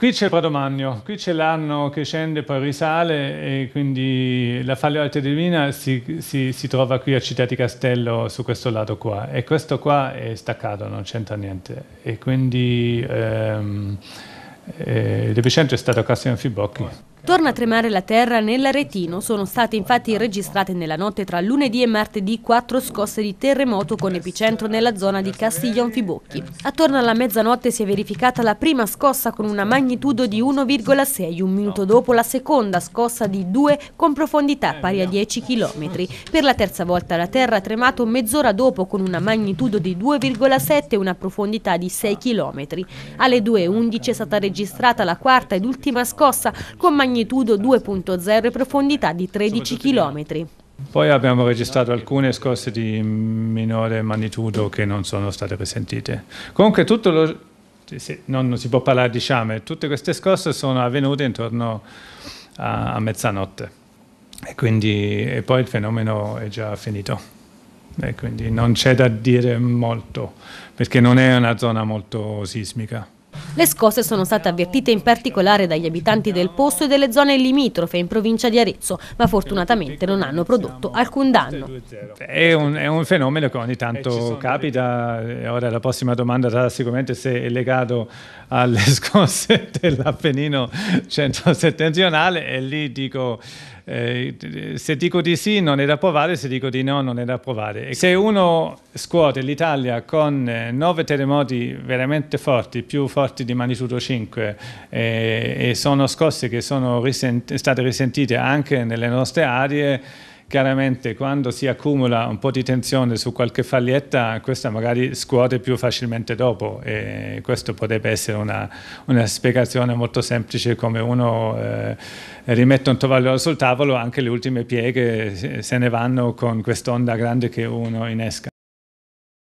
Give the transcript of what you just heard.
qui c'è il Pradomagno, qui c'è l'anno che scende poi risale e quindi la Falle Alte Divina si, si, si, trova qui a Città di Castello su questo lato qua e questo qua è staccato, non c'entra niente e quindi ehm, eh, il deficiente è stato Cassiano Fibocchi. Torna a tremare la terra nell'Aretino, sono state infatti registrate nella notte tra lunedì e martedì quattro scosse di terremoto con epicentro nella zona di Castiglion Fibocchi. Attorno alla mezzanotte si è verificata la prima scossa con una magnitudo di 1,6, un minuto dopo la seconda scossa di 2 con profondità eh, pari a 10 km. Per la terza volta la terra ha tremato mezz'ora dopo con una magnitudo di 2,7 e una profondità di 6 km. Alle 2.11 è stata registrata la quarta ed ultima scossa con magnitudo magnitudo 2.0 e profondità di 13 km. Poi abbiamo registrato alcune scosse di minore magnitudo che non sono state presentite. Comunque tutto lo, non si può parlare di sciame, tutte queste scosse sono avvenute intorno a, a mezzanotte e, quindi, e poi il fenomeno è già finito. E quindi non c'è da dire molto perché non è una zona molto sismica. Le scosse sono state avvertite in particolare dagli abitanti del posto e delle zone limitrofe in provincia di Arezzo, ma fortunatamente non hanno prodotto alcun danno. È un, è un fenomeno che ogni tanto capita, ora la prossima domanda sarà sicuramente se è legato alle scosse dell'Appennino centro-settentrionale e lì dico... Eh, se dico di sì non è da provare, se dico di no non è da provare. E se uno scuote l'Italia con eh, nove terremoti veramente forti, più forti di magnitudo 5, eh, e sono scosse che sono risent state risentite anche nelle nostre aree, chiaramente quando si accumula un po' di tensione su qualche faglietta, questa magari scuote più facilmente dopo e questo potrebbe essere una, una spiegazione molto semplice come uno eh, rimette un tovagliolo sul tavolo, anche le ultime pieghe se ne vanno con quest'onda grande che uno innesca.